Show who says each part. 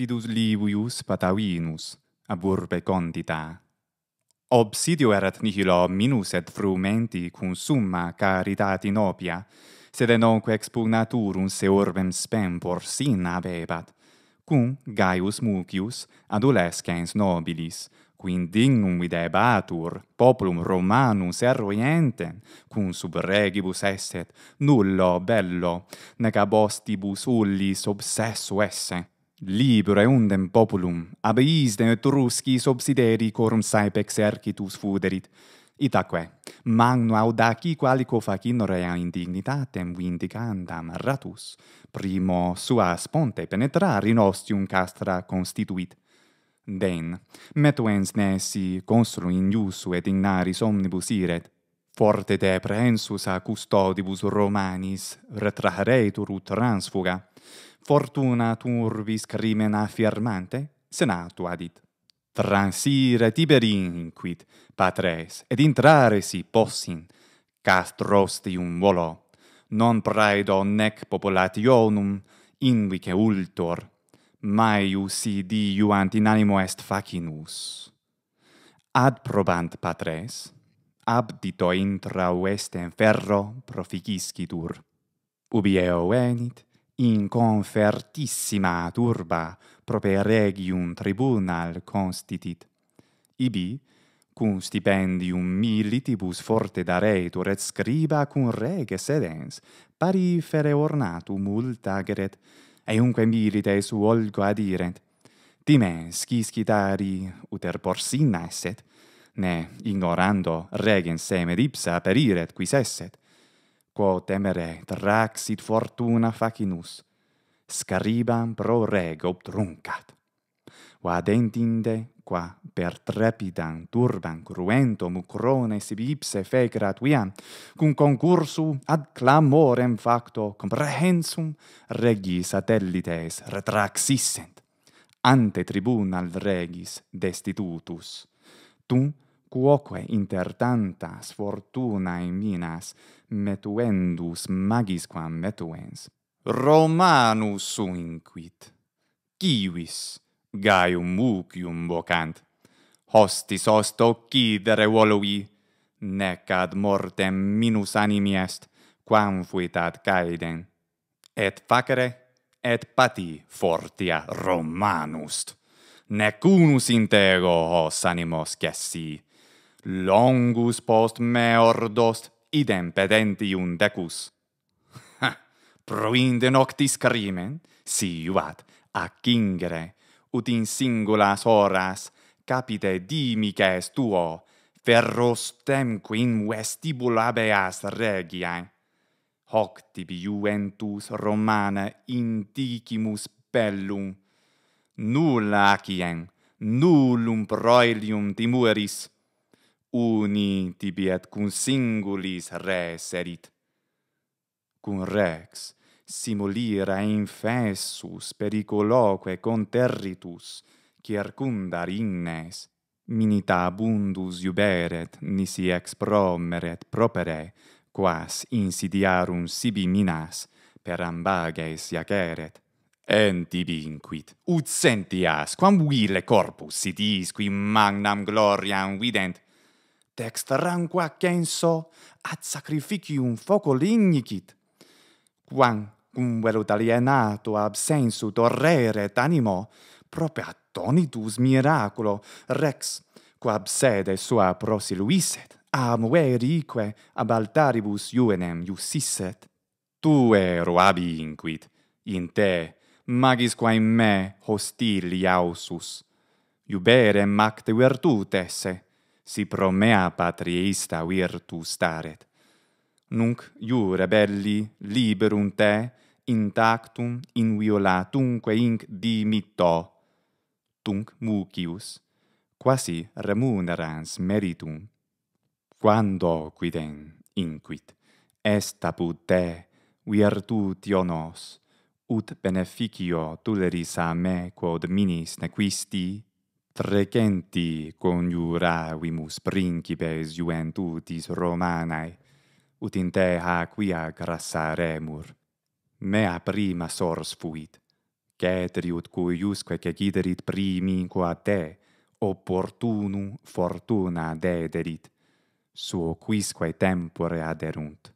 Speaker 1: Titus Livius Patavinus, ab urbe condita. Obsidio erat nihilo minus et frumenti cum summa caritati nobia, sed nonque expugnaturum se urbem spem por sin abebat, cum Gaius Mucius adolescens nobilis, qui dignum videbatur populum romanum serroientem, cum sub regibus esset nullo bello, nec ab ostibus ullis obsesso esse. Libere undem populum, ab eis de Etruscis obsideri corum saepe exercitus fuderit. Itaque, magno audaci qualico facinorea indignitatem vindicandam ratus, primo suas ponte penetrare in ostium castra constituit. Den, metuens nesi construiniusu et ignaris omnibus iret, forte de preensus a custodibus Romanis retraheretur ut transfuga, fortuna turvis crimen affirmante, senato adit. Transire quid, patres, et intrare si possin, castrostium volo, non praedo nec populationum, invice ultor, maius si diu ant in animo est facinus. Ad probant patres, abdito intra uest in ferro proficiscitur. Ubi eo venit, in confertissima turba prope regium tribunal constitit. Ibi, cum stipendium militibus forte daretur et scriba cum rege sedens, pari fere ornatu multa geret, eunque milites volgo adirent. Dime, scisquitari, uter porsinna esset, ne, ignorando, regens semed ipsa periret quis esset, quo temere traxit fortuna facinus, scaribam pro reg obtruncat. Qua dentinde, qua per trepidam turban cruento mucrone sibi ipse fecrat viam, cum concursu ad clamorem facto comprehensum regi satellites retraxissent, ante tribunal regis destitutus. Tum, quoque inter tantas fortunae minas metuendus magisquam metuens, Romanus suinquit, civis gaium mucium vocant, hostis hosto cidere volui, nec ad mortem minus animi est, quam fuit ad caeden, et facere et pati fortia Romanust. Nec unus integro hos animos cessi, longus post me ordost idem pedentium decus. Proinde noctis crimen, si juvat, a ingere, ut in singulas horas, capite dimices tuo, ferros temque in vestibul beas regiae. Hoc tibi juventus romana indicimus bellum, nulla acien, nullum proelium timueris, uni tibi et cum singulis res erit. Cum rex simulira infessus periculoque conterritus, circundar innes, minita abundus iuberet nisi ex promeret propere, quas insidiarum sibi minas per ambages iaceret. Enti vinquit, ut sentias, quam vile corpus sitis qui magnam gloriam vident, dexteran censo ad sacrificium foco lignicit quam cum velut alienato to absensu to rere tanimo propria tonitus miraculo rex quab sede sua prosiluiset amuerique ab altaribus juvenem iussisset tu ero abi inquit in te magis qua in me hostili ausus iuberem acte virtute se si pro mea patriista virtu staret. Nunc, iu rebelli, liberum te, intactum, inviolatumque inc dimitto. Tunc, mucius, quasi remunerans meritum. Quando, quiden, inquit, est apud te, virtutio nos, ut beneficio tuleris a me quod minis nequisti, trecenti coniuravimus principes juventutis romanae, ut in te haquia grassaremur. Mea prima sors fuit, cetriut cuiusque ceciderit primi qua te, opportunu fortuna dederit, suo quisque tempore aderunt.